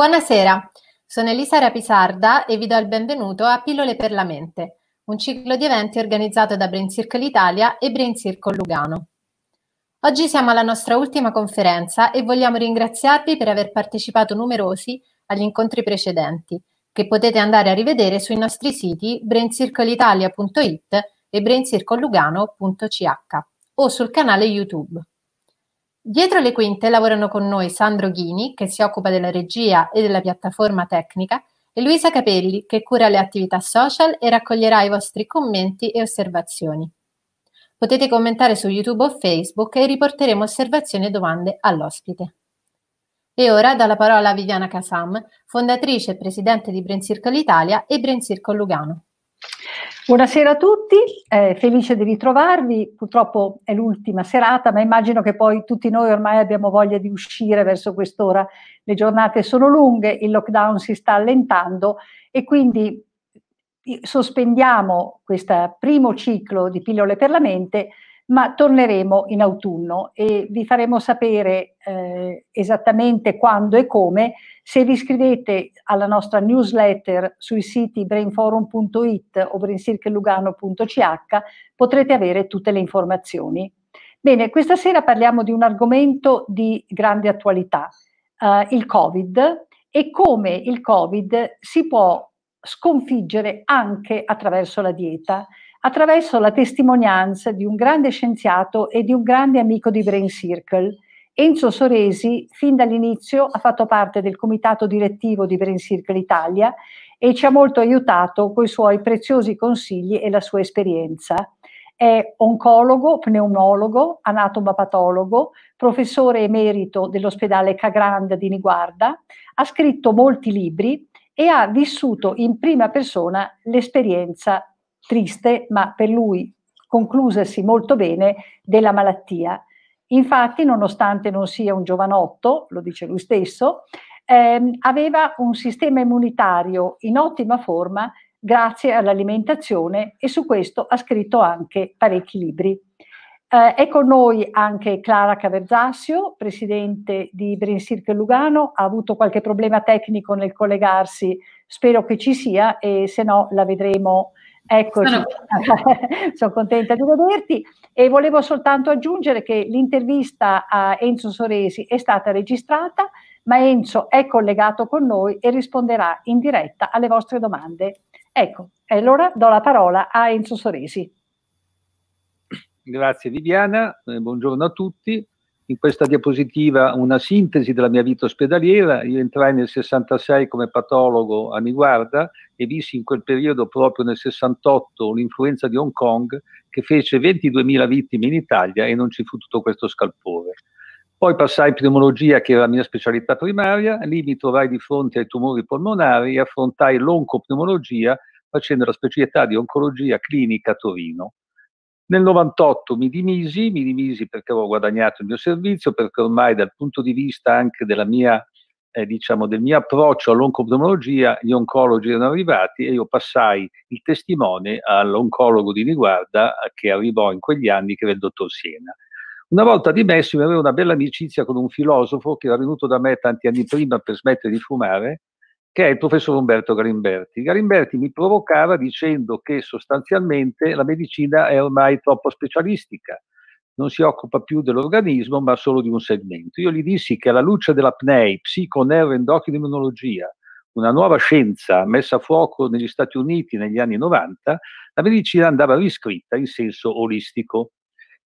Buonasera, sono Elisa Rapisarda e vi do il benvenuto a Pillole per la Mente, un ciclo di eventi organizzato da Brain Circle Italia e Brain Circle Lugano. Oggi siamo alla nostra ultima conferenza e vogliamo ringraziarvi per aver partecipato numerosi agli incontri precedenti, che potete andare a rivedere sui nostri siti braincircleitalia.it e braincircolugano.ch o sul canale YouTube. Dietro le quinte lavorano con noi Sandro Ghini, che si occupa della regia e della piattaforma tecnica, e Luisa Capelli, che cura le attività social e raccoglierà i vostri commenti e osservazioni. Potete commentare su YouTube o Facebook e riporteremo osservazioni e domande all'ospite. E ora do la parola a Viviana Casam, fondatrice e presidente di Brain Circle Italia e Brain Circle Lugano. Buonasera a tutti, eh, felice di ritrovarvi, purtroppo è l'ultima serata, ma immagino che poi tutti noi ormai abbiamo voglia di uscire verso quest'ora, le giornate sono lunghe, il lockdown si sta allentando e quindi eh, sospendiamo questo primo ciclo di pillole per la mente ma torneremo in autunno e vi faremo sapere eh, esattamente quando e come. Se vi iscrivete alla nostra newsletter sui siti brainforum.it o braincirchelugano.ch potrete avere tutte le informazioni. Bene, questa sera parliamo di un argomento di grande attualità, eh, il Covid e come il Covid si può sconfiggere anche attraverso la dieta attraverso la testimonianza di un grande scienziato e di un grande amico di Brain Circle. Enzo Soresi, fin dall'inizio, ha fatto parte del comitato direttivo di Brain Circle Italia e ci ha molto aiutato con i suoi preziosi consigli e la sua esperienza. È oncologo, pneumologo, anatomopatologo, professore emerito dell'ospedale Cagranda di Niguarda, ha scritto molti libri e ha vissuto in prima persona l'esperienza triste, ma per lui conclusasi molto bene, della malattia. Infatti, nonostante non sia un giovanotto, lo dice lui stesso, ehm, aveva un sistema immunitario in ottima forma grazie all'alimentazione e su questo ha scritto anche parecchi libri. Eh, è con noi anche Clara Caverzassio, presidente di Brain Circle Lugano, ha avuto qualche problema tecnico nel collegarsi, spero che ci sia e se no la vedremo Eccoci, sono... sono contenta di vederti e volevo soltanto aggiungere che l'intervista a Enzo Soresi è stata registrata, ma Enzo è collegato con noi e risponderà in diretta alle vostre domande. Ecco, allora do la parola a Enzo Soresi. Grazie Viviana, eh, buongiorno a tutti in questa diapositiva una sintesi della mia vita ospedaliera. Io entrai nel 66 come patologo a Niguarda e vissi in quel periodo, proprio nel 68, l'influenza di Hong Kong che fece 22.000 vittime in Italia e non ci fu tutto questo scalpore. Poi passai pneumologia, che era la mia specialità primaria, lì mi trovai di fronte ai tumori polmonari e affrontai l'oncopneumologia facendo la specialità di oncologia clinica a Torino nel 98 mi dimisi, mi dimisi perché avevo guadagnato il mio servizio, perché ormai dal punto di vista anche mia, eh, diciamo, del mio approccio all'oncologia, gli oncologi erano arrivati e io passai il testimone all'oncologo di riguarda eh, che arrivò in quegli anni, che era il dottor Siena. Una volta dimesso mi avevo una bella amicizia con un filosofo che era venuto da me tanti anni prima per smettere di fumare che è il professor Umberto Garimberti. Garimberti mi provocava dicendo che sostanzialmente la medicina è ormai troppo specialistica, non si occupa più dell'organismo ma solo di un segmento. Io gli dissi che alla luce dell'apnei, psiconervoendocrinologia, una nuova scienza messa a fuoco negli Stati Uniti negli anni 90, la medicina andava riscritta in senso olistico.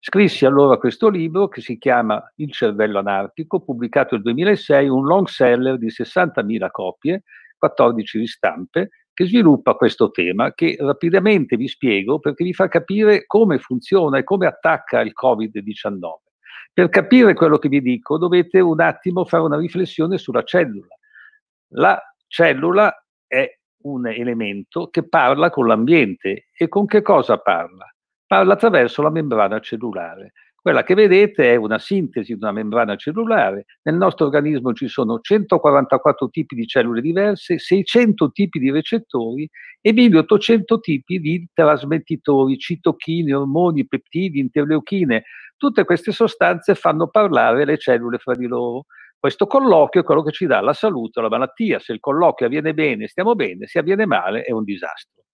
Scrissi allora questo libro che si chiama Il cervello anarchico, pubblicato nel 2006, un long seller di 60.000 copie, 14 ristampe, che sviluppa questo tema che rapidamente vi spiego perché vi fa capire come funziona e come attacca il Covid-19. Per capire quello che vi dico dovete un attimo fare una riflessione sulla cellula. La cellula è un elemento che parla con l'ambiente e con che cosa parla? parla ah, attraverso la membrana cellulare. Quella che vedete è una sintesi di una membrana cellulare. Nel nostro organismo ci sono 144 tipi di cellule diverse, 600 tipi di recettori e 1800 tipi di trasmettitori, citochini, ormoni, peptidi, interleuchine. Tutte queste sostanze fanno parlare le cellule fra di loro. Questo colloquio è quello che ci dà la salute, o la malattia. Se il colloquio avviene bene, stiamo bene, se avviene male, è un disastro.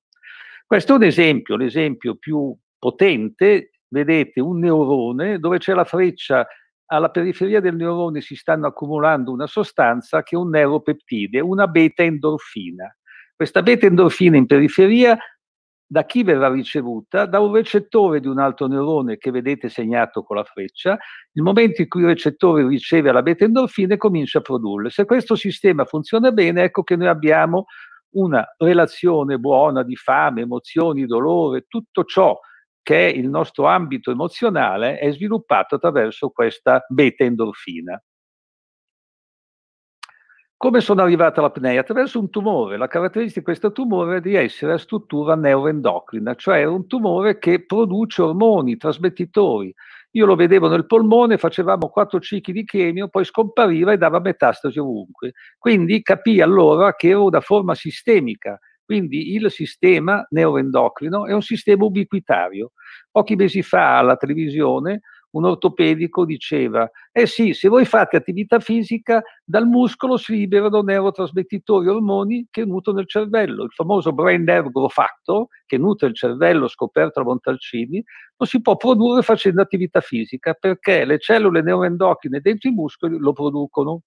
Questo è un esempio, l'esempio più potente, vedete un neurone dove c'è la freccia alla periferia del neurone si stanno accumulando una sostanza che è un neuropeptide, una beta endorfina. Questa beta endorfina in periferia da chi verrà ricevuta? Da un recettore di un altro neurone che vedete segnato con la freccia. Il momento in cui il recettore riceve la beta endorfina comincia a produrle. Se questo sistema funziona bene, ecco che noi abbiamo una relazione buona di fame, emozioni, dolore, tutto ciò che il nostro ambito emozionale è sviluppato attraverso questa beta endorfina. Come sono arrivata all'apnea? Attraverso un tumore. La caratteristica di questo tumore è di essere a struttura neuroendocrina, cioè un tumore che produce ormoni, trasmettitori. Io lo vedevo nel polmone, facevamo quattro cicli di chemio, poi scompariva e dava metastasi ovunque. Quindi capì allora che era una forma sistemica quindi il sistema neuroendocrino è un sistema ubiquitario. Pochi mesi fa alla televisione un ortopedico diceva, eh sì, se voi fate attività fisica, dal muscolo si liberano neurotrasmettitori ormoni che nutrono il cervello. Il famoso brain nerve growth factor, che nutre il cervello scoperto da Montalcini, lo si può produrre facendo attività fisica, perché le cellule neuroendocrine dentro i muscoli lo producono.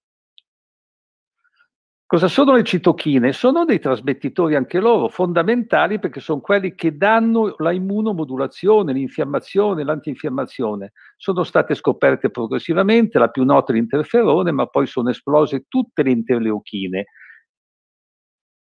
Cosa sono le citochine? Sono dei trasmettitori anche loro, fondamentali perché sono quelli che danno la immunomodulazione, l'infiammazione, l'antinfiammazione. Sono state scoperte progressivamente, la più nota è l'interferone, ma poi sono esplose tutte le interleuchine.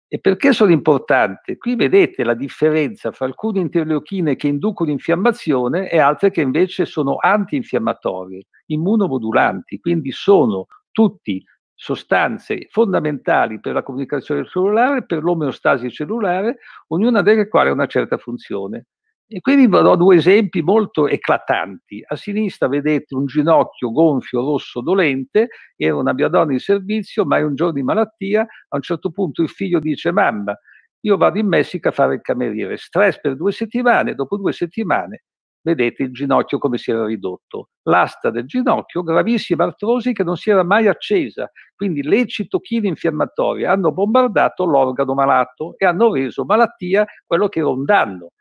E perché sono importanti? Qui vedete la differenza fra alcune interleuchine che inducono infiammazione e altre che invece sono antinfiammatorie, immunomodulanti, quindi sono tutti sostanze fondamentali per la comunicazione cellulare, per l'omeostasi cellulare, ognuna delle quali ha una certa funzione. E quindi do due esempi molto eclatanti. A sinistra vedete un ginocchio gonfio, rosso, dolente, era una mia donna in servizio, ma è un giorno di malattia. A un certo punto il figlio dice: Mamma, io vado in Messico a fare il cameriere. Stress per due settimane, dopo due settimane vedete il ginocchio come si era ridotto. L'asta del ginocchio, gravissima artrosi che non si era mai accesa, quindi le citochine infiammatorie hanno bombardato l'organo malato e hanno reso malattia quello che era un danno.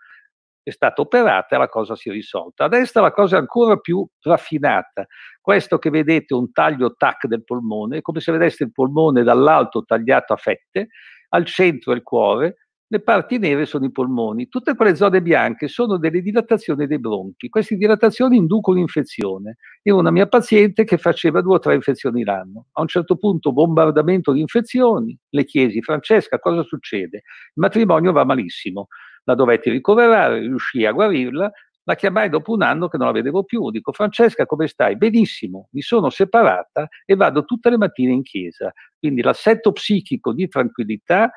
È stata operata e la cosa si è risolta. A destra la cosa è ancora più raffinata. Questo che vedete è un taglio tac del polmone, come se vedeste il polmone dall'alto tagliato a fette, al centro il cuore, le parti nere sono i polmoni, tutte quelle zone bianche sono delle dilatazioni dei bronchi, queste dilatazioni inducono infezione. Ero una mia paziente che faceva due o tre infezioni l'anno, a un certo punto bombardamento di infezioni, le chiesi Francesca cosa succede? Il matrimonio va malissimo, la dovetti ricoverare, riuscii a guarirla, la chiamai dopo un anno che non la vedevo più, dico Francesca come stai? Benissimo, mi sono separata e vado tutte le mattine in chiesa, quindi l'assetto psichico di tranquillità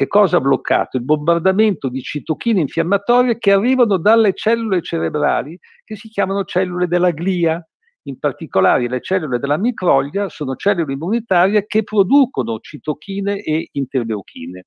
che cosa ha bloccato? Il bombardamento di citochine infiammatorie che arrivano dalle cellule cerebrali che si chiamano cellule della glia. In particolare le cellule della microglia sono cellule immunitarie che producono citochine e interleuchine.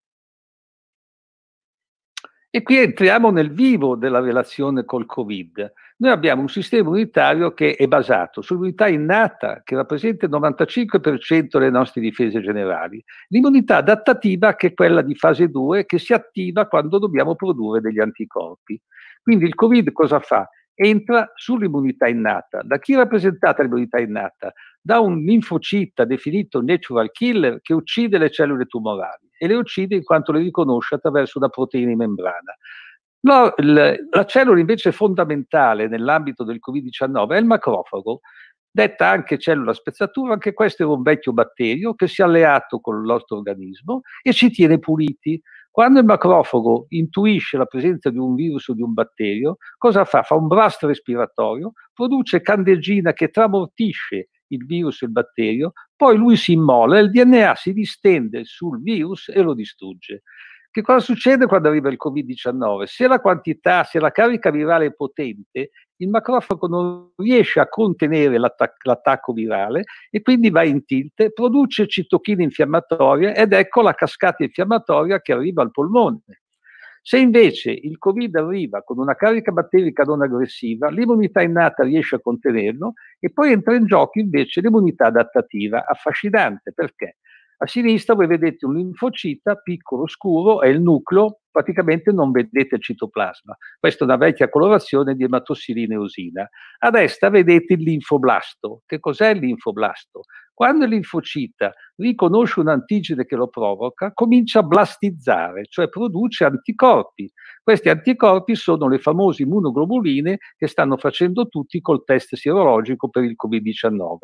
E qui entriamo nel vivo della relazione col Covid. Noi abbiamo un sistema immunitario che è basato sull'immunità innata, che rappresenta il 95% delle nostre difese generali, l'immunità adattativa, che è quella di fase 2, che si attiva quando dobbiamo produrre degli anticorpi. Quindi il Covid cosa fa? Entra sull'immunità innata. Da chi è rappresentata l'immunità innata? Da un linfocita definito natural killer che uccide le cellule tumorali e le uccide in quanto le riconosce attraverso una proteina in membrana. No, la cellula invece fondamentale nell'ambito del Covid-19 è il macrofago, detta anche cellula spezzatura, anche questo era un vecchio batterio che si è alleato con il nostro organismo e ci tiene puliti. Quando il macrofago intuisce la presenza di un virus o di un batterio, cosa fa? Fa un blast respiratorio, produce candeggina che tramortisce il virus e il batterio, poi lui si immola, il DNA si distende sul virus e lo distrugge. Che cosa succede quando arriva il Covid-19? Se la quantità, se la carica virale è potente, il macrofago non riesce a contenere l'attac- l'attacco virale e quindi va in tilt, produce citochine infiammatorie ed ecco la cascata infiammatoria che arriva al polmone. Se invece il Covid arriva con una carica batterica non aggressiva, l'immunità innata riesce a contenerlo e poi entra in gioco invece l'immunità adattativa, affascinante perché a sinistra voi vedete un linfocita piccolo scuro, è il nucleo praticamente non vedete il citoplasma. Questa è una vecchia colorazione di ematossilina e usina. A destra vedete il linfoblasto. Che cos'è il linfoblasto? Quando il linfocita riconosce un antigene che lo provoca, comincia a blastizzare, cioè produce anticorpi. Questi anticorpi sono le famose immunoglobuline che stanno facendo tutti col test sierologico per il Covid-19.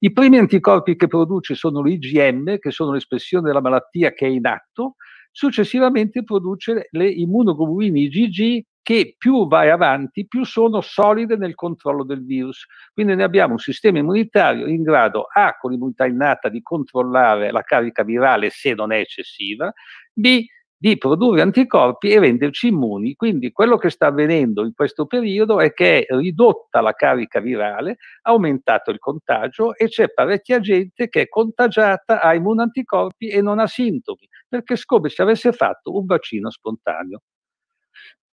I primi anticorpi che produce sono l'IgM, che sono l'espressione della malattia che è in atto, successivamente produce le immunoglobuline IgG che più vai avanti, più sono solide nel controllo del virus. Quindi noi abbiamo un sistema immunitario in grado A, con l'immunità innata, di controllare la carica virale se non è eccessiva, B, di produrre anticorpi e renderci immuni. Quindi quello che sta avvenendo in questo periodo è che è ridotta la carica virale, aumentato il contagio e c'è parecchia gente che è contagiata, ha immunanticorpi e non ha sintomi perché come se avesse fatto un vaccino spontaneo.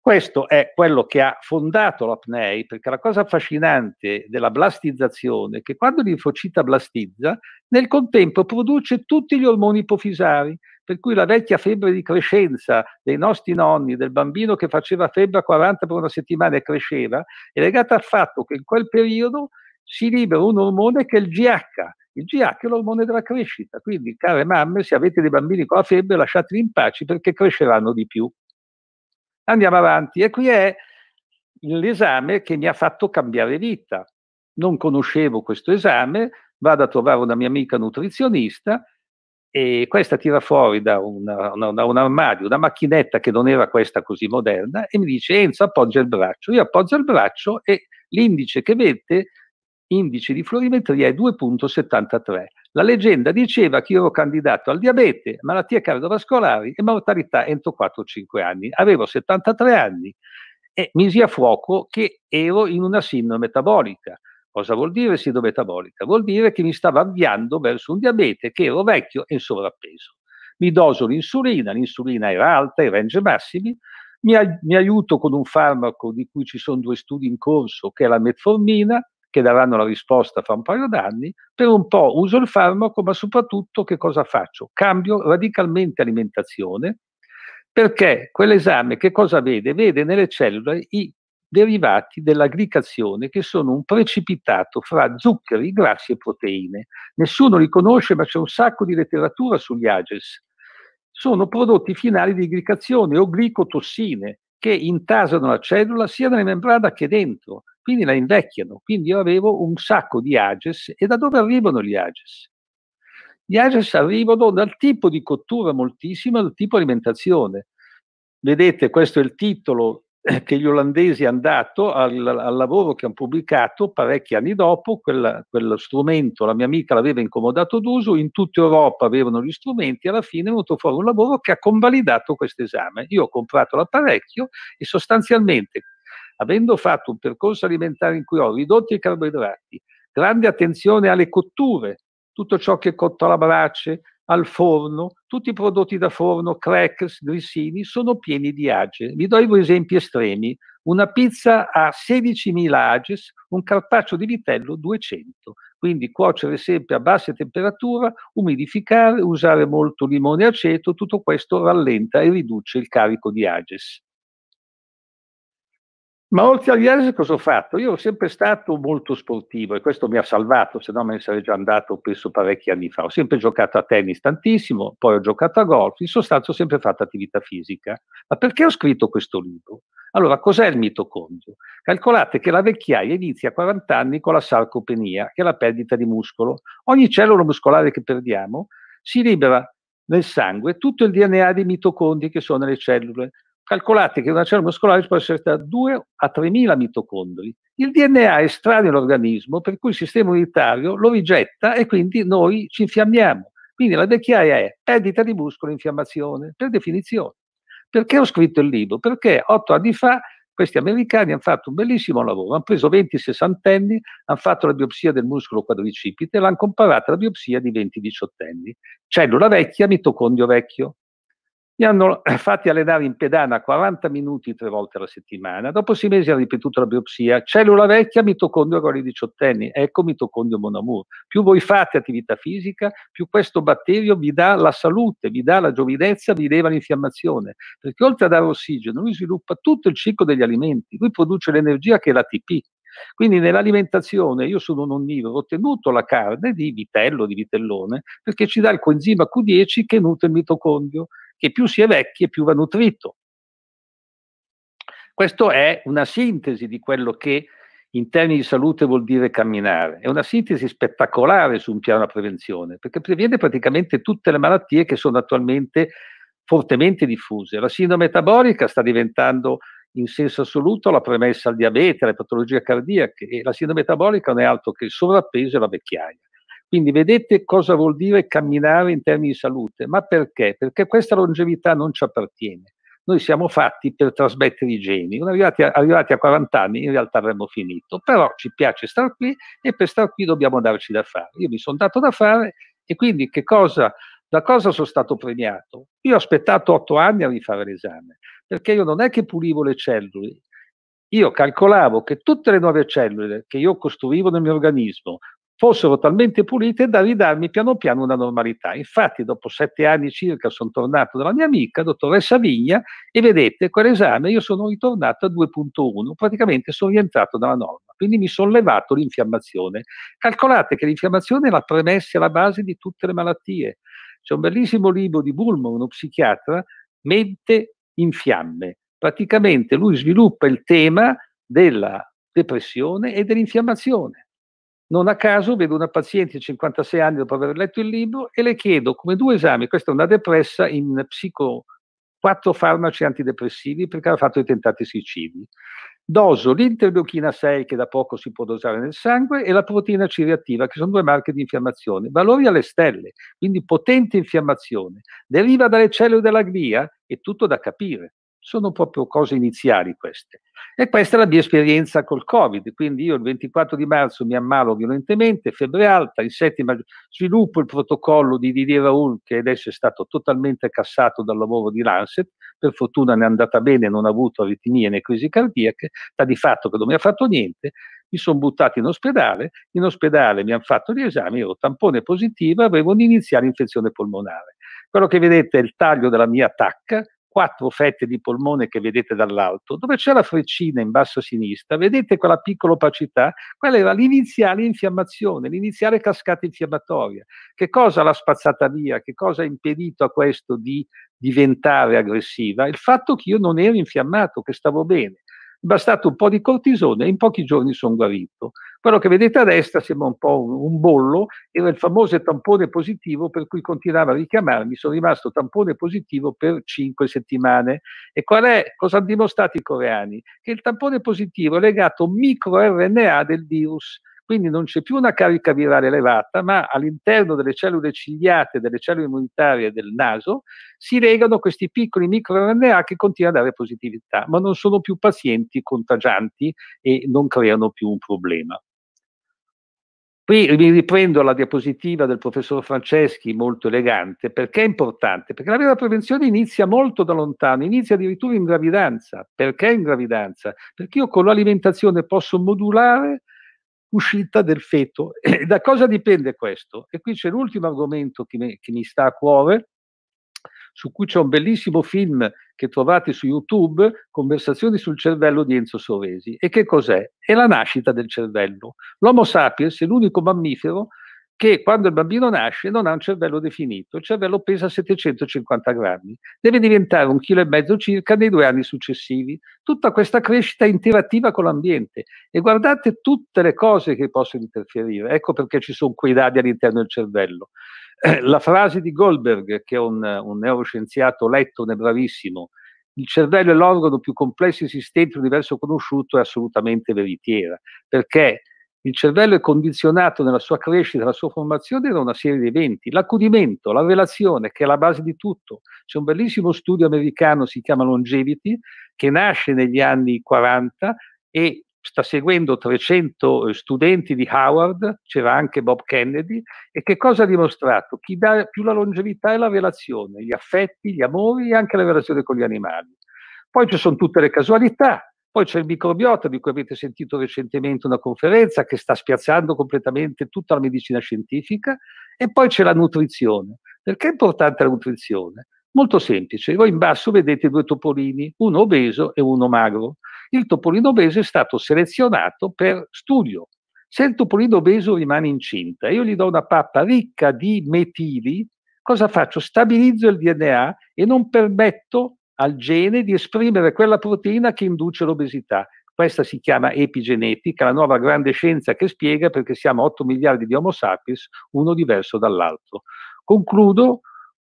Questo è quello che ha fondato l'apnei, perché la cosa affascinante della blastizzazione è che quando l'infocita blastizza, nel contempo produce tutti gli ormoni ipofisari, per cui la vecchia febbre di crescenza dei nostri nonni, del bambino che faceva febbre a 40 per una settimana e cresceva, è legata al fatto che in quel periodo si libera un ormone che è il GH. Il GH è l'ormone della crescita, quindi care mamme, se avete dei bambini con la febbre lasciateli in pace perché cresceranno di più. Andiamo avanti e qui è l'esame che mi ha fatto cambiare vita. Non conoscevo questo esame, vado a trovare una mia amica nutrizionista e questa tira fuori da, una, una, da un armadio una macchinetta che non era questa così moderna e mi dice Enzo appoggia il braccio. Io appoggio il braccio e l'indice che mette indice di fluorimetria è 2.73. La leggenda diceva che io ero candidato al diabete, malattie cardiovascolari e mortalità entro 4-5 anni. Avevo 73 anni e misi a fuoco che ero in una sindrome metabolica. Cosa vuol dire sindrome metabolica? Vuol dire che mi stavo avviando verso un diabete, che ero vecchio e in sovrappeso. Mi doso l'insulina, l'insulina era alta, i range massimi, mi, mi aiuto con un farmaco di cui ci sono due studi in corso, che è la metformina, che daranno la risposta fra un paio d'anni, per un po' uso il farmaco, ma soprattutto che cosa faccio? Cambio radicalmente alimentazione, perché quell'esame che cosa vede? Vede nelle cellule i derivati della che sono un precipitato fra zuccheri, grassi e proteine. Nessuno li conosce, ma c'è un sacco di letteratura sugli AGES. Sono prodotti finali di glicazione o glicotossine che intasano la cellula sia nella membrana che dentro quindi la invecchiano. Quindi io avevo un sacco di ages e da dove arrivano gli ages? Gli ages arrivano dal tipo di cottura moltissimo, dal tipo alimentazione. Vedete, questo è il titolo eh, che gli olandesi hanno dato al, al lavoro che hanno pubblicato parecchi anni dopo, quella, quello strumento, la mia amica l'aveva incomodato d'uso, in tutta Europa avevano gli strumenti, alla fine è venuto fuori un lavoro che ha convalidato questo esame. Io ho comprato l'apparecchio e sostanzialmente avendo fatto un percorso alimentare in cui ho ridotto i carboidrati, grande attenzione alle cotture, tutto ciò che è cotto alla brace, al forno, tutti i prodotti da forno, crackers, grissini, sono pieni di age. Vi do due esempi estremi. Una pizza a 16.000 ages, un carpaccio di vitello 200. Quindi cuocere sempre a bassa temperatura, umidificare, usare molto limone e aceto, tutto questo rallenta e riduce il carico di ages. Ma oltre agli Ares cosa ho fatto? Io ho sempre stato molto sportivo e questo mi ha salvato, se no me ne sarei già andato penso parecchi anni fa. Ho sempre giocato a tennis tantissimo, poi ho giocato a golf, in sostanza ho sempre fatto attività fisica. Ma perché ho scritto questo libro? Allora, cos'è il mitocondrio? Calcolate che la vecchiaia inizia a 40 anni con la sarcopenia, che è la perdita di muscolo. Ogni cellula muscolare che perdiamo si libera nel sangue tutto il DNA dei mitocondri che sono nelle cellule calcolate che una cellula muscolare può essere da 2 a 3.000 mitocondri. Il DNA è estraneo all'organismo, per cui il sistema immunitario lo rigetta e quindi noi ci infiammiamo. Quindi la vecchiaia è perdita di muscolo e infiammazione, per definizione. Perché ho scritto il libro? Perché otto anni fa questi americani hanno fatto un bellissimo lavoro, hanno preso 20-60 anni, hanno fatto la biopsia del muscolo quadricipite e l'hanno comparata alla biopsia di 20-18 anni. Cellula vecchia, mitocondrio vecchio. Mi hanno fatti allenare in pedana 40 minuti tre volte alla settimana. Dopo sei mesi ha ripetuto la biopsia. Cellula vecchia, mitocondrio agora i diciottenni. Ecco mitocondrio monamur. Più voi fate attività fisica, più questo batterio vi dà la salute, vi dà la giovinezza, vi leva l'infiammazione. Perché oltre a dare ossigeno, lui sviluppa tutto il ciclo degli alimenti. Lui produce l'energia che è l'ATP. Quindi nell'alimentazione io sono un onnivoro, ho ottenuto la carne di vitello, di vitellone, perché ci dà il coenzima Q10 che nutre il mitocondrio che più si è vecchi e più va nutrito. Questa è una sintesi di quello che in termini di salute vuol dire camminare. È una sintesi spettacolare su un piano di prevenzione, perché previene praticamente tutte le malattie che sono attualmente fortemente diffuse. La sindrome metabolica sta diventando in senso assoluto la premessa al diabete, alle patologie cardiache e la sindrome metabolica non è altro che il sovrappeso e la vecchiaia. Quindi vedete cosa vuol dire camminare in termini di salute, ma perché? Perché questa longevità non ci appartiene. Noi siamo fatti per trasmettere i geni, arrivati a, arrivati a 40 anni in realtà avremmo finito, però ci piace star qui e per star qui dobbiamo darci da fare. Io mi sono dato da fare e quindi che cosa da cosa sono stato premiato? Io ho aspettato 8 anni a rifare l'esame, perché io non è che pulivo le cellule, io calcolavo che tutte le nuove cellule che io costruivo nel mio organismo fossero talmente pulite da ridarmi piano piano una normalità. Infatti, dopo sette anni circa sono tornato dalla mia amica, dottoressa Vigna, e vedete, quell'esame io sono ritornato a 2.1, praticamente sono rientrato dalla norma, quindi mi sono levato l'infiammazione. Calcolate che l'infiammazione è la premessa e la base di tutte le malattie. C'è un bellissimo libro di Bulmer, uno psichiatra, Mente in fiamme. Praticamente lui sviluppa il tema della depressione e dell'infiammazione non a caso vedo una paziente di 56 anni dopo aver letto il libro e le chiedo come due esami, questa è una depressa in psico, quattro farmaci antidepressivi perché aveva fatto i tentati suicidi. Doso l'interleuchina 6 che da poco si può dosare nel sangue e la proteina C reattiva che sono due marche di infiammazione, valori alle stelle, quindi potente infiammazione, deriva dalle cellule della glia, è tutto da capire. Sono proprio cose iniziali queste. E questa è la mia esperienza col Covid. Quindi io il 24 di marzo mi ammalo violentemente, febbre alta, in settima sviluppo il protocollo di Didier Raoul che adesso è stato totalmente cassato dal lavoro di Lancet, per fortuna ne è andata bene, non ha avuto aritmie né crisi cardiache, sta di fatto che non mi ha fatto niente, mi sono buttato in ospedale, in ospedale mi hanno fatto gli esami, ero tampone positivo, avevo un'iniziale infezione polmonare. Quello che vedete è il taglio della mia tacca, quattro fette di polmone che vedete dall'alto, dove c'è la freccina in basso a sinistra, vedete quella piccola opacità, quella era l'iniziale infiammazione, l'iniziale cascata infiammatoria. Che cosa l'ha spazzata via? Che cosa ha impedito a questo di diventare aggressiva? Il fatto che io non ero infiammato, che stavo bene bastato un po' di cortisone e in pochi giorni sono guarito. Quello che vedete a destra sembra un po' un, bollo, era il famoso tampone positivo per cui continuava a richiamarmi, sono rimasto tampone positivo per cinque settimane. E qual è, cosa hanno dimostrato i coreani? Che il tampone positivo è legato a un microRNA del virus quindi non c'è più una carica virale elevata, ma all'interno delle cellule cigliate, delle cellule immunitarie del naso, si legano questi piccoli microRNA che continuano a dare positività, ma non sono più pazienti contagianti e non creano più un problema. Qui mi riprendo la diapositiva del professor Franceschi, molto elegante, perché è importante? Perché la vera prevenzione inizia molto da lontano, inizia addirittura in gravidanza. Perché in gravidanza? Perché io con l'alimentazione posso modulare uscita del feto. E eh, da cosa dipende questo? E qui c'è l'ultimo argomento che mi, che mi sta a cuore, su cui c'è un bellissimo film che trovate su YouTube, Conversazioni sul cervello di Enzo Sovesi. E che cos'è? È la nascita del cervello. L'Homo sapiens è l'unico mammifero che quando il bambino nasce non ha un cervello definito, il cervello pesa 750 grammi, deve diventare un chilo e mezzo circa nei due anni successivi. Tutta questa crescita interattiva con l'ambiente e guardate tutte le cose che possono interferire, ecco perché ci sono quei radi all'interno del cervello. Eh, la frase di Goldberg, che è un, un neuroscienziato lettone bravissimo, il cervello è l'organo più complesso esistente nell'universo conosciuto, è assolutamente veritiera, perché il cervello è condizionato nella sua crescita, nella sua formazione da una serie di eventi. L'accudimento, la relazione, che è la base di tutto. C'è un bellissimo studio americano, si chiama Longevity, che nasce negli anni 40 e sta seguendo 300 eh, studenti di Howard, c'era anche Bob Kennedy, e che cosa ha dimostrato? Chi dà più la longevità è la relazione, gli affetti, gli amori e anche la relazione con gli animali. Poi ci sono tutte le casualità, poi c'è il microbiota di cui avete sentito recentemente una conferenza che sta spiazzando completamente tutta la medicina scientifica e poi c'è la nutrizione. Perché è importante la nutrizione? Molto semplice, voi in basso vedete due topolini, uno obeso e uno magro. Il topolino obeso è stato selezionato per studio. Se il topolino obeso rimane incinta, e io gli do una pappa ricca di metili, cosa faccio? Stabilizzo il DNA e non permetto al gene di esprimere quella proteina che induce l'obesità. Questa si chiama epigenetica, la nuova grande scienza che spiega perché siamo 8 miliardi di Homo sapiens, uno diverso dall'altro. Concludo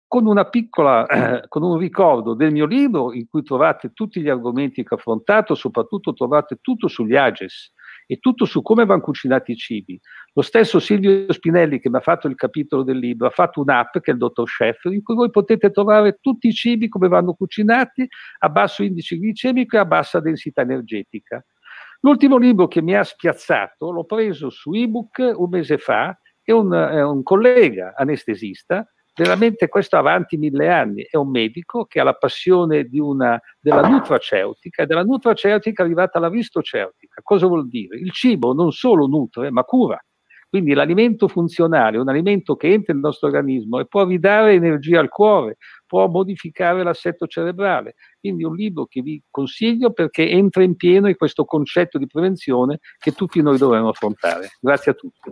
con, piccola, eh, con un ricordo del mio libro in cui trovate tutti gli argomenti che ho affrontato, soprattutto trovate tutto sugli AGES, è tutto su come vanno cucinati i cibi. Lo stesso Silvio Spinelli che mi ha fatto il capitolo del libro ha fatto un'app che è il Dottor Chef in cui voi potete trovare tutti i cibi come vanno cucinati a basso indice glicemico e a bassa densità energetica. L'ultimo libro che mi ha spiazzato l'ho preso su ebook un mese fa e un, eh, un collega anestesista veramente questo avanti mille anni. È un medico che ha la passione una, della nutraceutica e della nutraceutica è arrivata all'aristoceutica. Cosa vuol dire? Il cibo non solo nutre, ma cura. Quindi l'alimento funzionale un alimento che entra nel nostro organismo e può ridare energia al cuore, può modificare l'assetto cerebrale. Quindi un libro che vi consiglio perché entra in pieno in questo concetto di prevenzione che tutti noi dovremmo affrontare. Grazie a tutti.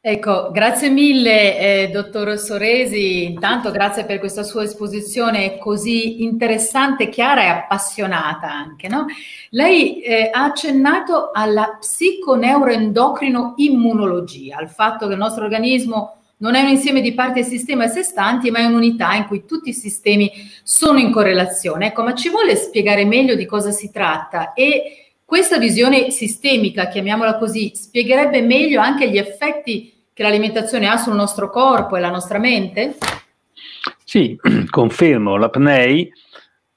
Ecco, grazie mille eh, dottor Soresi, intanto grazie per questa sua esposizione così interessante, chiara e appassionata anche. No? Lei eh, ha accennato alla psiconeuroendocrino-immunologia, al fatto che il nostro organismo non è un insieme di parti e sistemi a sé stanti, ma è un'unità in cui tutti i sistemi sono in correlazione. Ecco, ma ci vuole spiegare meglio di cosa si tratta e questa visione sistemica, chiamiamola così, spiegherebbe meglio anche gli effetti che l'alimentazione ha sul nostro corpo e la nostra mente? Sì, confermo, l'apnei,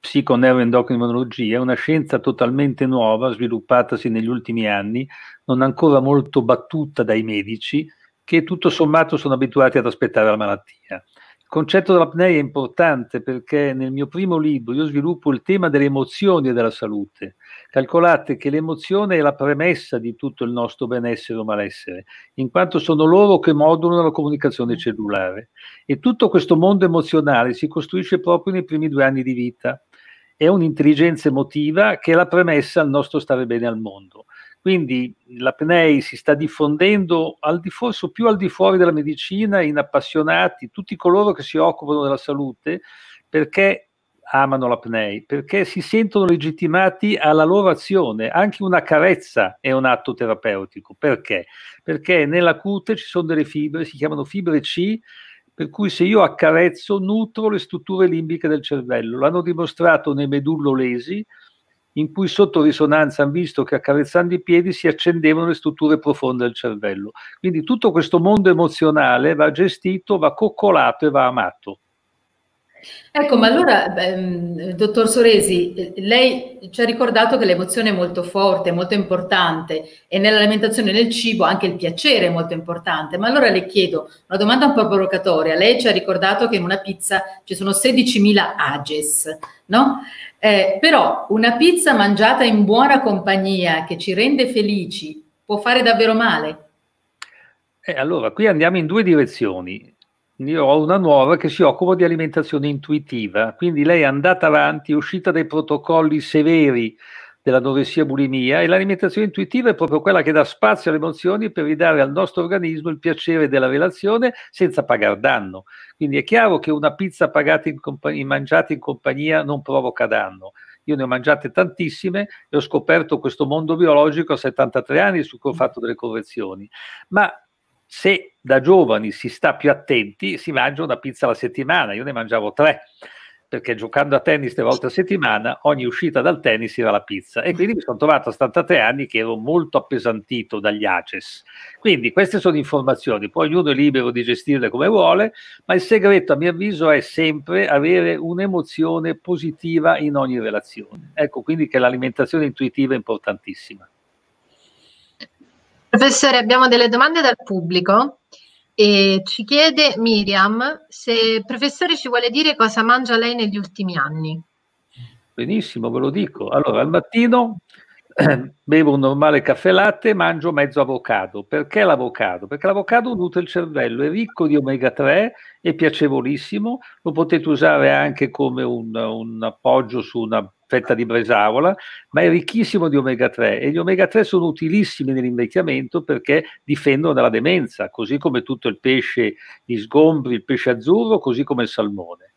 psiconeuroendocrinologia, è una scienza totalmente nuova, sviluppatasi negli ultimi anni, non ancora molto battuta dai medici, che tutto sommato sono abituati ad aspettare la malattia. Il concetto dell'apnea è importante perché nel mio primo libro io sviluppo il tema delle emozioni e della salute Calcolate che l'emozione è la premessa di tutto il nostro benessere o malessere, in quanto sono loro che modulano la comunicazione cellulare. E tutto questo mondo emozionale si costruisce proprio nei primi due anni di vita. È un'intelligenza emotiva che è la premessa al nostro stare bene al mondo. Quindi l'apnei si sta diffondendo al di forso più al di fuori della medicina in appassionati, tutti coloro che si occupano della salute, perché amano la PNEI? Perché si sentono legittimati alla loro azione, anche una carezza è un atto terapeutico. Perché? Perché nella cute ci sono delle fibre, si chiamano fibre C, per cui se io accarezzo nutro le strutture limbiche del cervello. L'hanno dimostrato nei medullolesi, in cui sotto risonanza hanno visto che accarezzando i piedi si accendevano le strutture profonde del cervello. Quindi tutto questo mondo emozionale va gestito, va coccolato e va amato. Ecco, ma allora, beh, dottor Soresi, lei ci ha ricordato che l'emozione è molto forte, molto importante e nell'alimentazione e nel cibo anche il piacere è molto importante. Ma allora le chiedo una domanda un po' provocatoria. Lei ci ha ricordato che in una pizza ci sono 16.000 ages, no? Eh, però una pizza mangiata in buona compagnia che ci rende felici può fare davvero male? Eh, allora, qui andiamo in due direzioni. Quindi io ho una nuova che si occupa di alimentazione intuitiva, quindi lei è andata avanti, è uscita dai protocolli severi dell'anoressia bulimia e l'alimentazione intuitiva è proprio quella che dà spazio alle emozioni per ridare al nostro organismo il piacere della relazione senza pagar danno. Quindi è chiaro che una pizza pagata in compagnia, mangiata in compagnia non provoca danno. Io ne ho mangiate tantissime e ho scoperto questo mondo biologico a 73 anni su cui ho fatto delle correzioni. Ma se da giovani si sta più attenti, si mangia una pizza alla settimana. Io ne mangiavo tre, perché giocando a tennis tre volte a settimana, ogni uscita dal tennis era la pizza. E quindi mi sono trovato a 73 anni che ero molto appesantito dagli ACES. Quindi queste sono informazioni, poi ognuno è libero di gestirle come vuole, ma il segreto a mio avviso è sempre avere un'emozione positiva in ogni relazione. Ecco quindi che l'alimentazione intuitiva è importantissima. Professore, abbiamo delle domande dal pubblico. E ci chiede Miriam se il professore ci vuole dire cosa mangia lei negli ultimi anni. Benissimo, ve lo dico. Allora, al mattino eh, bevo un normale caffè latte e mangio mezzo avocado. Perché l'avocado? Perché l'avocado nutre il cervello, è ricco di omega 3, è piacevolissimo, lo potete usare anche come un, un appoggio su una fetta di bresaola, ma è ricchissimo di omega 3 e gli omega 3 sono utilissimi nell'invecchiamento perché difendono dalla demenza, così come tutto il pesce, gli sgombri, il pesce azzurro, così come il salmone.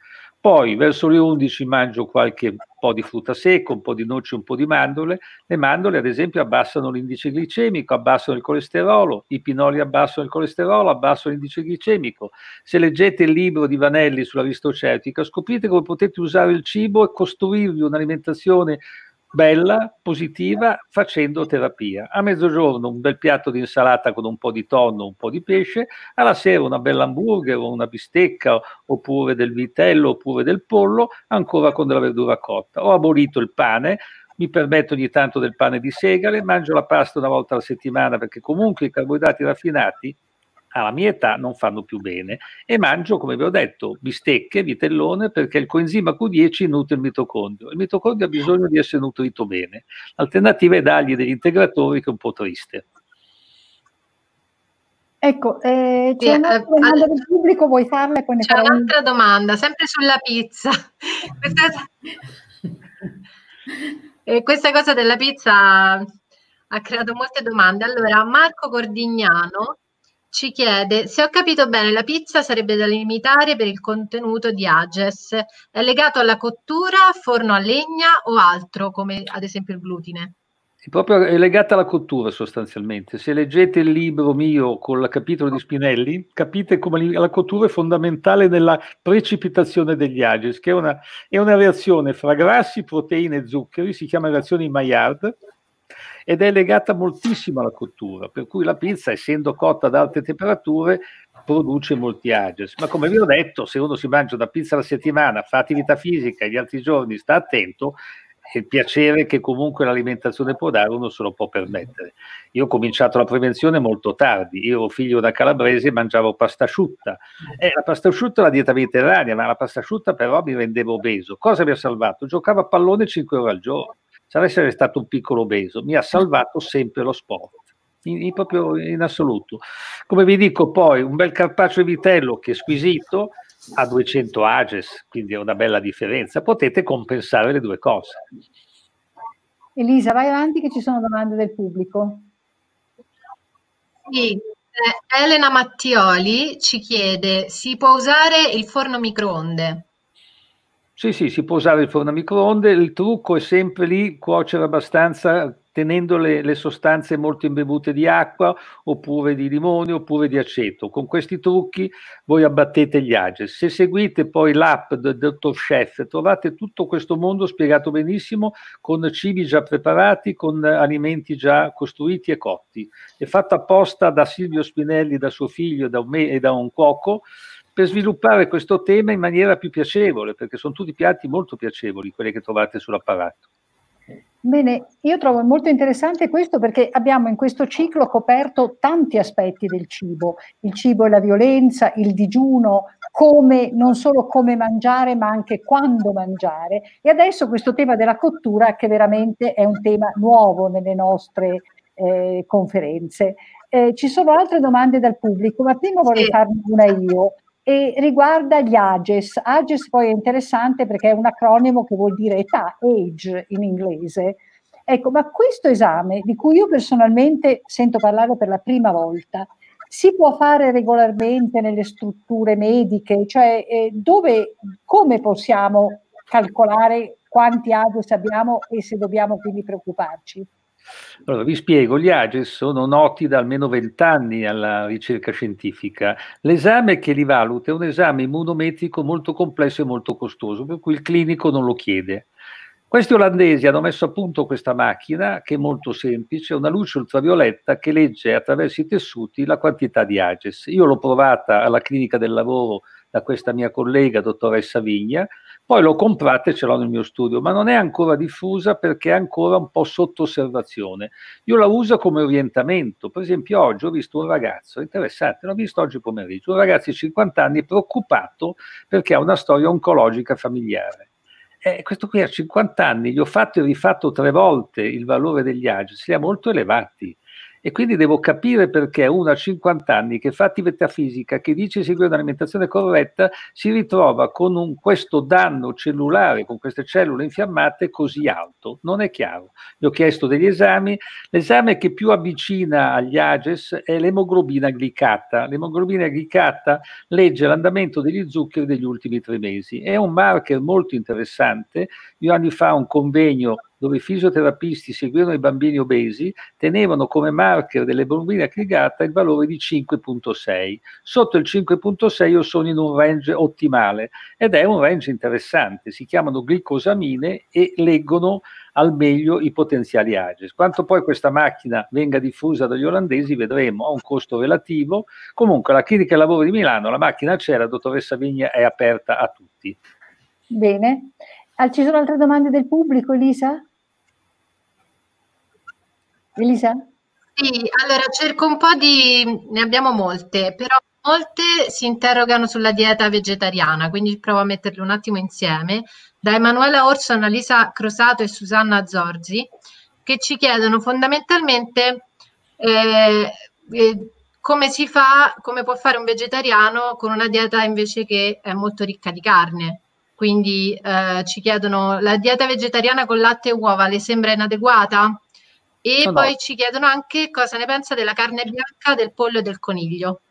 Poi verso le 11 mangio qualche po' di frutta secca, un po' di noci, un po' di mandorle. Le mandorle, ad esempio, abbassano l'indice glicemico, abbassano il colesterolo, i pinoli abbassano il colesterolo, abbassano l'indice glicemico. Se leggete il libro di Vanelli sulla ristoceutica, scoprite come potete usare il cibo e costruirvi un'alimentazione bella, positiva, facendo terapia. A mezzogiorno un bel piatto di insalata con un po' di tonno, un po' di pesce, alla sera una bella hamburger o una bistecca oppure del vitello oppure del pollo, ancora con della verdura cotta. Ho abolito il pane, mi permetto ogni tanto del pane di segale, mangio la pasta una volta alla settimana perché comunque i carboidrati raffinati alla mia età non fanno più bene e mangio, come vi ho detto, bistecche, vitellone perché il coenzima Q10 nutre il mitocondrio. Il mitocondrio ha bisogno di essere nutrito bene. L'alternativa è dargli degli integratori che è un po' triste. Ecco, eh, c'è sì, un'altra eh, domanda del pubblico, vuoi farla poi ne C'è un'altra un... domanda, sempre sulla pizza. questa... Eh, questa cosa della pizza ha creato molte domande. Allora, Marco Cordignano ci chiede se ho capito bene la pizza sarebbe da limitare per il contenuto di AGES. È legato alla cottura, forno a legna o altro, come ad esempio il glutine? È proprio è legata alla cottura sostanzialmente. Se leggete il libro mio con il capitolo di Spinelli, capite come la cottura è fondamentale nella precipitazione degli AGES, che è una, è una reazione fra grassi, proteine e zuccheri, si chiama reazione Maillard ed è legata moltissimo alla cottura, per cui la pizza, essendo cotta ad alte temperature, produce molti agesi. Ma come vi ho detto, se uno si mangia una pizza alla settimana, fa attività fisica e gli altri giorni sta attento, il piacere che comunque l'alimentazione può dare uno se lo può permettere. Io ho cominciato la prevenzione molto tardi, io ero figlio da calabrese e mangiavo pasta asciutta. Eh, la pasta asciutta è la dieta mediterranea, ma la pasta asciutta però mi rendeva obeso. Cosa mi ha salvato? Giocavo a pallone 5 ore al giorno sarà essere stato un piccolo obeso, mi ha salvato sempre lo sport. In, in, proprio in assoluto. Come vi dico poi, un bel carpaccio di vitello che è squisito a 200 ages, quindi è una bella differenza. Potete compensare le due cose. Elisa, vai avanti che ci sono domande del pubblico. Sì, eh, Elena Mattioli ci chiede, si può usare il forno microonde? Sì, sì, si può usare il forno a microonde, il trucco è sempre lì cuocere abbastanza tenendo le, le sostanze molto imbevute di acqua oppure di limone oppure di aceto. Con questi trucchi voi abbattete gli agi. Se seguite poi l'app del dottor Chef trovate tutto questo mondo spiegato benissimo con cibi già preparati, con alimenti già costruiti e cotti. È fatto apposta da Silvio Spinelli, da suo figlio da me, e da un cuoco per sviluppare questo tema in maniera più piacevole, perché sono tutti piatti molto piacevoli quelli che trovate sull'apparato. Bene, io trovo molto interessante questo perché abbiamo in questo ciclo coperto tanti aspetti del cibo, il cibo e la violenza, il digiuno, come, non solo come mangiare ma anche quando mangiare e adesso questo tema della cottura che veramente è un tema nuovo nelle nostre eh, conferenze. Eh, ci sono altre domande dal pubblico, ma prima vorrei farne una io e riguarda gli AGES. AGES poi è interessante perché è un acronimo che vuol dire età, age in inglese. Ecco, ma questo esame, di cui io personalmente sento parlare per la prima volta, si può fare regolarmente nelle strutture mediche, cioè eh, dove, come possiamo calcolare quanti AGES abbiamo e se dobbiamo quindi preoccuparci? Allora, vi spiego, gli AGES sono noti da almeno vent'anni alla ricerca scientifica. L'esame che li valuta è un esame immunometrico molto complesso e molto costoso, per cui il clinico non lo chiede. Questi olandesi hanno messo a punto questa macchina, che è molto semplice, una luce ultravioletta che legge attraverso i tessuti la quantità di AGES. Io l'ho provata alla clinica del lavoro da questa mia collega, dottoressa Vigna, poi l'ho comprata e ce l'ho nel mio studio, ma non è ancora diffusa perché è ancora un po' sotto osservazione. Io la uso come orientamento. Per esempio, oggi ho visto un ragazzo, interessante, l'ho visto oggi pomeriggio, un ragazzo di 50 anni preoccupato perché ha una storia oncologica familiare. Eh, questo qui a 50 anni, gli ho fatto e rifatto tre volte il valore degli agi, si è molto elevati e quindi devo capire perché uno a 50 anni che fa attività fisica, che dice di seguire un'alimentazione corretta, si ritrova con un, questo danno cellulare, con queste cellule infiammate così alto. Non è chiaro. Gli ho chiesto degli esami. L'esame che più avvicina agli AGES è l'emoglobina glicata. L'emoglobina glicata legge l'andamento degli zuccheri degli ultimi tre mesi. È un marker molto interessante. Io anni fa un convegno dove i fisioterapisti seguivano i bambini obesi, tenevano come marker delle dell'emoglobina aggregate il valore di 5.6. Sotto il 5.6 io sono in un range ottimale ed è un range interessante, si chiamano glicosamine e leggono al meglio i potenziali AGES. Quanto poi questa macchina venga diffusa dagli olandesi vedremo, ha un costo relativo. Comunque la clinica lavoro di Milano, la macchina c'è, la dottoressa Vigna è aperta a tutti. Bene, ah, ci sono altre domande del pubblico, Elisa? Elisa? Sì, allora cerco un po' di... ne abbiamo molte, però molte si interrogano sulla dieta vegetariana, quindi provo a metterle un attimo insieme. Da Emanuela Orso, Annalisa Crosato e Susanna Zorzi, che ci chiedono fondamentalmente eh, eh, come si fa, come può fare un vegetariano con una dieta invece che è molto ricca di carne. Quindi eh, ci chiedono la dieta vegetariana con latte e uova le sembra inadeguata? E no, poi ci chiedono anche cosa ne pensa della carne bianca, del pollo e del coniglio.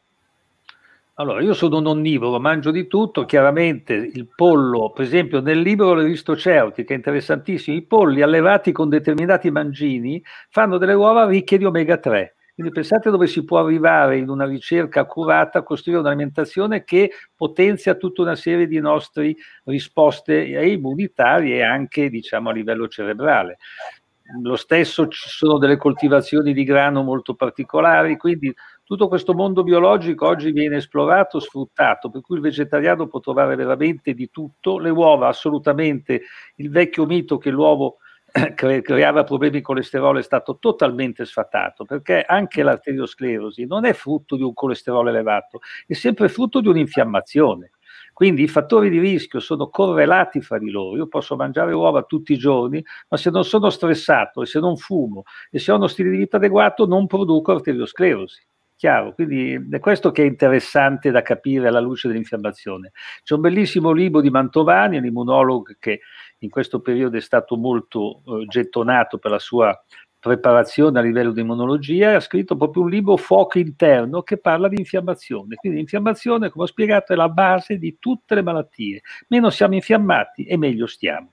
Allora, io sono un onnivoro, mangio di tutto, chiaramente il pollo, per esempio nel libro L'Aristoceutica, interessantissimo, i polli allevati con determinati mangini fanno delle uova ricche di omega 3. Quindi pensate dove si può arrivare in una ricerca accurata a costruire un'alimentazione che potenzia tutta una serie di nostre risposte immunitarie e anche diciamo, a livello cerebrale lo stesso ci sono delle coltivazioni di grano molto particolari, quindi tutto questo mondo biologico oggi viene esplorato, sfruttato, per cui il vegetariano può trovare veramente di tutto, le uova assolutamente, il vecchio mito che l'uovo eh, cre- creava problemi di colesterolo è stato totalmente sfatato, perché anche l'arteriosclerosi non è frutto di un colesterolo elevato, è sempre frutto di un'infiammazione quindi i fattori di rischio sono correlati fra di loro. Io posso mangiare uova tutti i giorni, ma se non sono stressato e se non fumo e se ho uno stile di vita adeguato non produco arteriosclerosi. Chiaro, quindi è questo che è interessante da capire alla luce dell'infiammazione. C'è un bellissimo libro di Mantovani, un immunologo che in questo periodo è stato molto eh, gettonato per la sua preparazione a livello di immunologia, ha scritto proprio un libro Fuoco interno che parla di infiammazione. Quindi l'infiammazione, come ho spiegato, è la base di tutte le malattie. Meno siamo infiammati e meglio stiamo.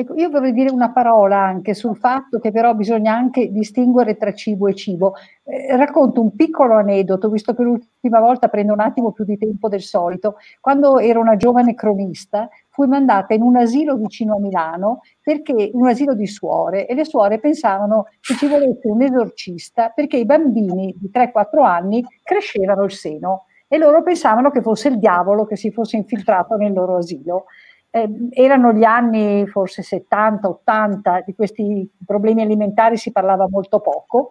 Ecco, io vorrei dire una parola anche sul fatto che però bisogna anche distinguere tra cibo e cibo. Eh, racconto un piccolo aneddoto, visto che l'ultima volta prendo un attimo più di tempo del solito. Quando ero una giovane cronista, fui mandata in un asilo vicino a Milano, perché un asilo di suore, e le suore pensavano che ci volesse un esorcista perché i bambini di 3-4 anni crescevano il seno e loro pensavano che fosse il diavolo che si fosse infiltrato nel loro asilo eh, erano gli anni forse 70, 80, di questi problemi alimentari si parlava molto poco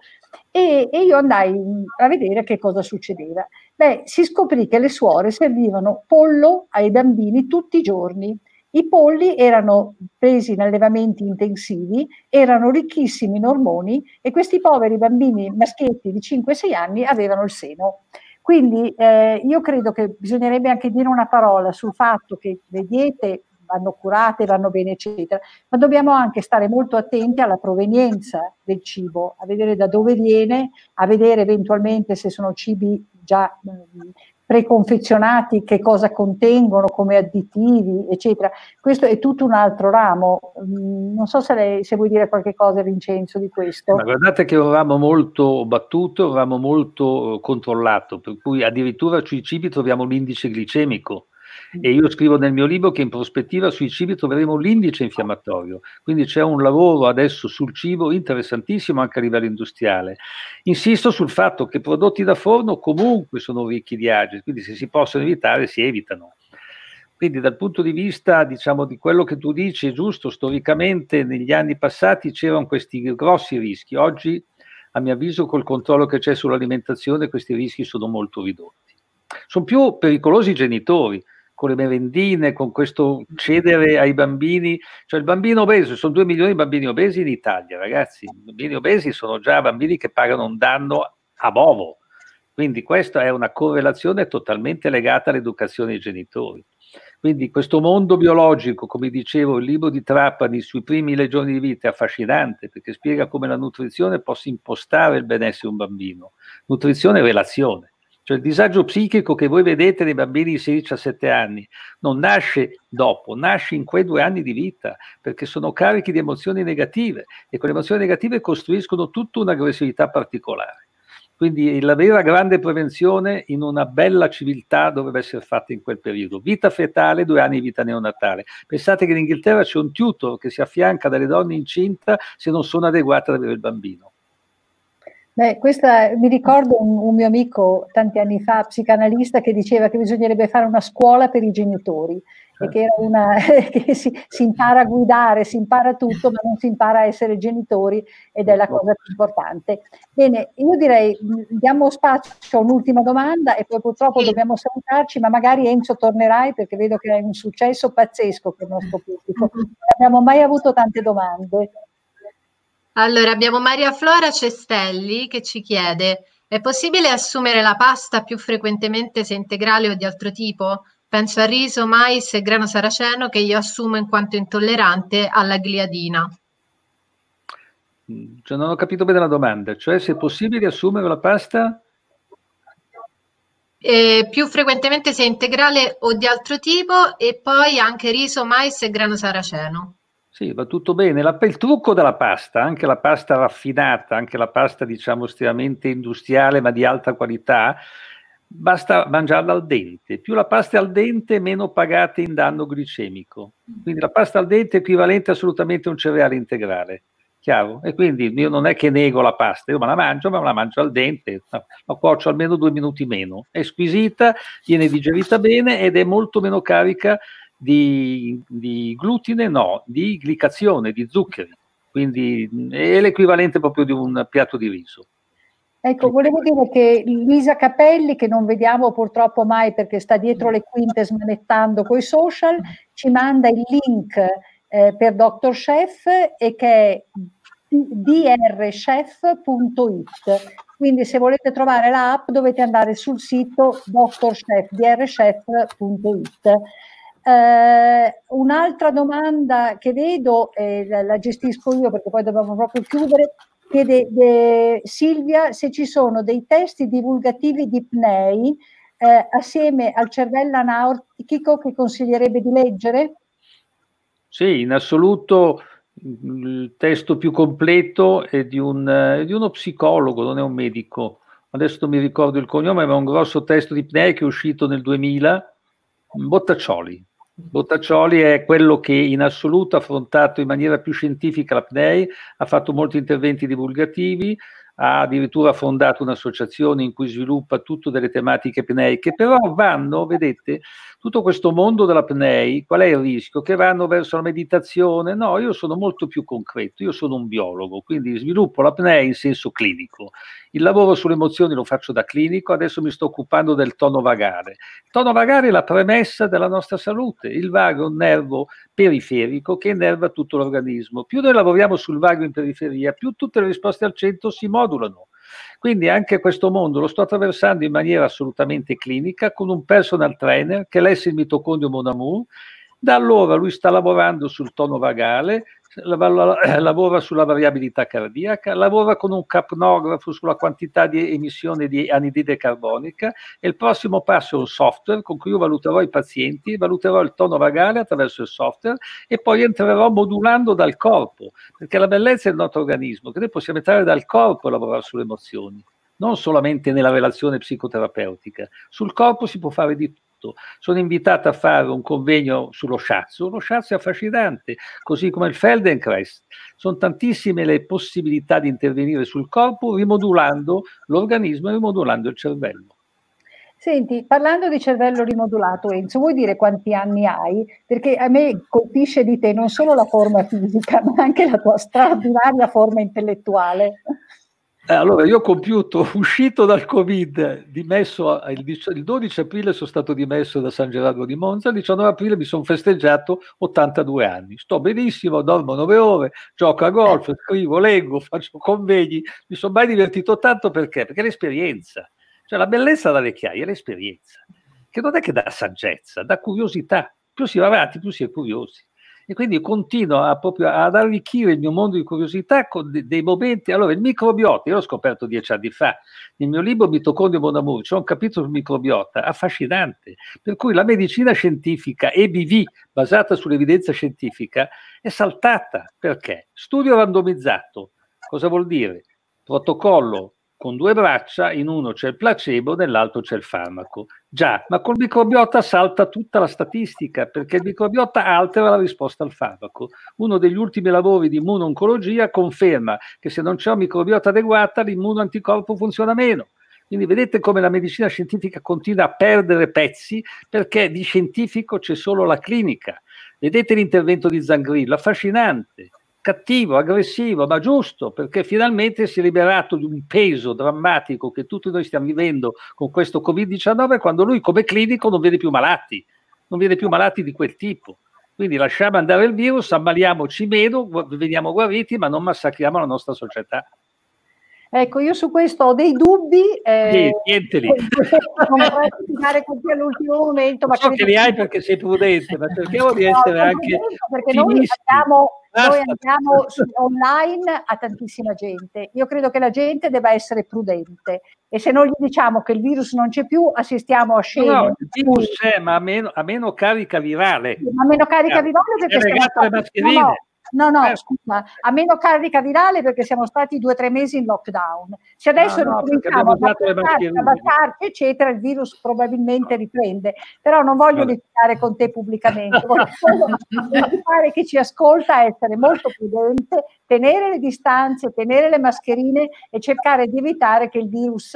e, e, io andai a vedere che cosa succedeva. Beh, si scoprì che le suore servivano pollo ai bambini tutti i giorni. I polli erano presi in allevamenti intensivi, erano ricchissimi in ormoni e questi poveri bambini maschietti di 5-6 anni avevano il seno. Quindi eh, io credo che bisognerebbe anche dire una parola sul fatto che le diete vanno curate, vanno bene, eccetera, ma dobbiamo anche stare molto attenti alla provenienza del cibo, a vedere da dove viene, a vedere eventualmente se sono cibi già mh, mm, preconfezionati, che cosa contengono come additivi, eccetera. Questo è tutto un altro ramo. Mm, non so se, lei, se vuoi dire qualche cosa, Vincenzo, di questo. Ma guardate che è un ramo molto battuto, un ramo molto eh, controllato, per cui addirittura sui cibi troviamo l'indice glicemico Mm. E io scrivo nel mio libro che in prospettiva sui cibi troveremo l'indice infiammatorio, quindi c'è un lavoro adesso sul cibo interessantissimo anche a livello industriale. Insisto sul fatto che prodotti da forno comunque sono ricchi di agi, quindi se si possono evitare si evitano. Quindi dal punto di vista diciamo, di quello che tu dici è giusto, storicamente negli anni passati c'erano questi grossi rischi, oggi a mio avviso col controllo che c'è sull'alimentazione questi rischi sono molto ridotti. Sono più pericolosi i genitori, con le merendine, con questo cedere ai bambini, cioè il bambino obeso, sono due milioni di bambini obesi in Italia, ragazzi, i bambini obesi sono già bambini che pagano un danno a bovo, quindi questa è una correlazione totalmente legata all'educazione dei genitori. Quindi questo mondo biologico, come dicevo, il libro di Trapani sui primi legioni di vita è affascinante perché spiega come la nutrizione possa impostare il benessere di un bambino. Nutrizione e relazione cioè il disagio psichico che voi vedete nei bambini di 16 a 7 anni non nasce dopo, nasce in quei due anni di vita, perché sono carichi di emozioni negative e con le emozioni negative costruiscono tutta un'aggressività particolare. Quindi la vera grande prevenzione in una bella civiltà doveva essere fatta in quel periodo. Vita fetale, due anni di vita neonatale. Pensate che in Inghilterra c'è un tutor che si affianca dalle donne incinte se non sono adeguate ad avere il bambino. Beh, questa, mi ricordo un, un, mio amico tanti anni fa, psicanalista, che diceva che bisognerebbe fare una scuola per i genitori e certo. che, una, che si, si, impara a guidare, si impara tutto, ma non si impara a essere genitori ed è la certo. cosa più importante. Bene, io direi mm, diamo spazio a un'ultima domanda e poi purtroppo dobbiamo salutarci, ma magari Enzo tornerai perché vedo che hai un successo pazzesco per il nostro pubblico. Non abbiamo mai avuto tante domande. Allora, abbiamo Maria Flora Cestelli che ci chiede: è possibile assumere la pasta più frequentemente se integrale o di altro tipo? Penso a riso, mais e grano saraceno che io assumo in quanto intollerante alla gliadina. Mm, cioè, non ho capito bene la domanda, cioè se è possibile assumere la pasta? Eh, più frequentemente se integrale o di altro tipo e poi anche riso, mais e grano saraceno. Sì, va tutto bene. La, il trucco della pasta, anche la pasta raffinata, anche la pasta diciamo estremamente industriale ma di alta qualità, basta mangiarla al dente. Più la pasta è al dente, meno pagate in danno glicemico. Quindi la pasta al dente è equivalente assolutamente a un cereale integrale. Chiaro? E quindi io non è che nego la pasta, io me la mangio, ma me la mangio al dente, la cuocio almeno due minuti meno. È squisita, viene digerita bene ed è molto meno carica di, di glutine, no, di glicazione, di zuccheri. Quindi è l'equivalente proprio di un piatto di riso. Ecco, volevo dire che Luisa Capelli, che non vediamo purtroppo mai perché sta dietro le quinte smanettando con i social, ci manda il link eh, per Dr. Chef e che è drchef.it. Quindi se volete trovare l'app dovete andare sul sito drchef.it eh, un'altra domanda che vedo, eh, la, la, gestisco io perché poi dobbiamo proprio chiudere, chiede de, Silvia se ci sono dei testi divulgativi di PNEI eh, assieme al cervello anaortico che consiglierebbe di leggere? Sì, in assoluto il testo più completo è di, un, è di uno psicologo, non è un medico. Adesso non mi ricordo il cognome, ma è un grosso testo di PNEI che è uscito nel 2000, Bottaccioli, Bottaccioli è quello che in assoluto ha affrontato in maniera più scientifica l'apnei, ha fatto molti interventi divulgativi, ha addirittura fondato un'associazione in cui sviluppa tutte delle tematiche apneiche, però vanno, vedete, tutto questo mondo dell'apnei, qual è il rischio? Che vanno verso la meditazione? No, io sono molto più concreto, io sono un biologo, quindi sviluppo l'apnea in senso clinico. Il lavoro sulle emozioni lo faccio da clinico, adesso mi sto occupando del tono vagare. Il tono vagare è la premessa della nostra salute, il vago è un nervo periferico che innerva tutto l'organismo. Più noi lavoriamo sul vago in periferia, più tutte le risposte al centro si modulano quindi anche questo mondo lo sto attraversando in maniera assolutamente clinica con un personal trainer che lesse il mitocondrio Monamu. Da allora lui sta lavorando sul tono vagale, eh, lavora sulla variabilità cardiaca, lavora con un capnografo sulla quantità di emissione di anidride carbonica e il prossimo passo è un software con cui io valuterò i pazienti, valuterò il tono vagale attraverso il software e poi entrerò modulando dal corpo, perché la bellezza è il nostro organismo, che noi possiamo entrare dal corpo e lavorare sulle emozioni non solamente nella relazione psicoterapeutica. Sul corpo si può fare di tutto fatto. Sono invitato a fare un convegno sullo sciazzo. Lo sciazzo è affascinante, così come il Feldenkrais. Sono tantissime le possibilità di intervenire sul corpo rimodulando l'organismo e rimodulando il cervello. Senti, parlando di cervello rimodulato, Enzo, vuoi dire quanti anni hai? Perché a me colpisce di te non solo la forma fisica, ma anche la tua straordinaria forma intellettuale. Eh, allora, io ho compiuto, uscito dal Covid, dimesso il 12 aprile sono stato dimesso da San Gerardo di Monza, il 19 aprile mi sono festeggiato 82 anni. Sto benissimo, dormo 9 ore, gioco a golf, ecco. scrivo, leggo, faccio convegni. Mi sono mai divertito tanto perché? Perché l'esperienza. Cioè la bellezza della vecchiaia è l'esperienza, che non è che dà saggezza, dà curiosità. Più si va avanti, più si è curiosi. E quindi continuo a, proprio, ad arricchire il mio mondo di curiosità con de- dei momenti. Allora, il microbiota, io l'ho scoperto dieci anni fa, nel mio libro Mitocondrio Bonamour, c'è un capitolo sul microbiota affascinante, per cui la medicina scientifica EBV, basata sull'evidenza scientifica, è saltata. Perché? Studio randomizzato, cosa vuol dire? Protocollo con due braccia, in uno c'è il placebo, nell'altro c'è il farmaco. Già, ma col microbiota salta tutta la statistica, perché il microbiota altera la risposta al farmaco. Uno degli ultimi lavori di immuno-oncologia conferma che se non c'è un microbiota adeguata, l'immuno-anticorpo funziona meno. Quindi vedete come la medicina scientifica continua a perdere pezzi perché di scientifico c'è solo la clinica. Vedete l'intervento di Zangrillo, affascinante cattivo, aggressivo, ma giusto, perché finalmente si è liberato di un peso drammatico che tutti noi stiamo vivendo con questo Covid-19, quando lui come clinico non vede più malati, non vede più malati di quel tipo. Quindi lasciamo andare il virus, ammaliamoci meno, veniamo guariti, ma non massacriamo la nostra società. Ecco, io su questo ho dei dubbi. Eh, sì, nienteli. Non vorrei tirare con te all'ultimo momento. Ma so che li hai perché sei prudente, ma cerchiamo di essere no, anche. Perché noi andiamo, noi andiamo online a tantissima gente. Io credo che la gente debba essere prudente e se noi gli diciamo che il virus non c'è più, assistiamo a scene. No, no il virus c'è, ma a meno, a meno, carica virale. Ma a meno carica virale perché. È legato alle mascherine. No, No, no, eh, scusa, a meno carica virale perché siamo stati due o tre mesi in lockdown. Se adesso ah, no, ricominciamo no, a battarci, eccetera, il virus probabilmente riprende. Però non voglio allora. litigare con te pubblicamente, voglio invitare chi ci ascolta a essere molto prudente, tenere le distanze, tenere le mascherine e cercare di evitare che il virus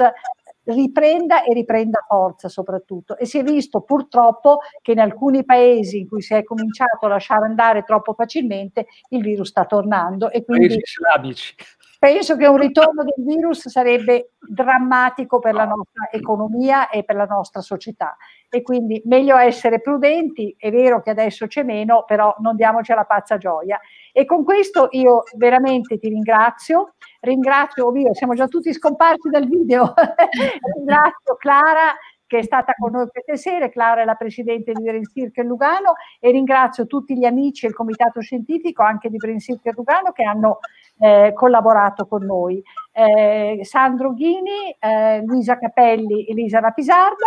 riprenda e riprenda forza soprattutto. E si è visto purtroppo che in alcuni paesi in cui si è cominciato a lasciare andare troppo facilmente il virus sta tornando e quindi... Paesi islamici penso che un ritorno del virus sarebbe drammatico per la nostra economia e per la nostra società e quindi meglio essere prudenti, è vero che adesso c'è meno, però non diamoci la pazza gioia. E con questo io veramente ti ringrazio, ringrazio Ovvio, siamo già tutti scomparsi dal video, ringrazio Clara che è stata con noi questa sera. Clara è la presidente di Brain Circle Lugano e ringrazio tutti gli amici e il comitato scientifico anche di Brain Circle Lugano che hanno eh, collaborato con noi. Eh, Sandro Ghini, eh, Luisa Capelli e Elisa Rapisarda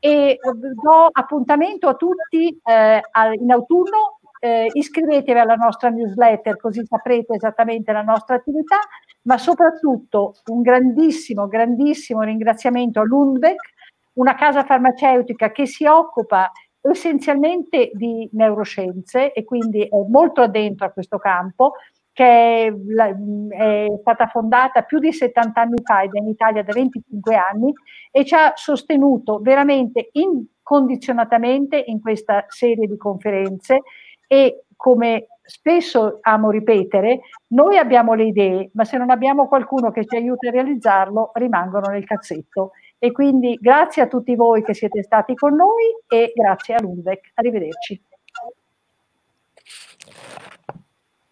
e eh, do appuntamento a tutti eh, in autunno. Eh, iscrivetevi alla nostra newsletter così saprete esattamente la nostra attività, ma soprattutto un grandissimo, grandissimo ringraziamento a Lundbeck una casa farmaceutica che si occupa essenzialmente di neuroscienze e quindi è molto addentro a questo campo, che è, è stata fondata più di 70 anni fa ed è in Italia da 25 anni e ci ha sostenuto veramente incondizionatamente in questa serie di conferenze e come spesso amo ripetere, noi abbiamo le idee, ma se non abbiamo qualcuno che ci aiuti a realizzarlo, rimangono nel cazzetto e quindi grazie a tutti voi che siete stati con noi e grazie a Lundbeck. Arrivederci.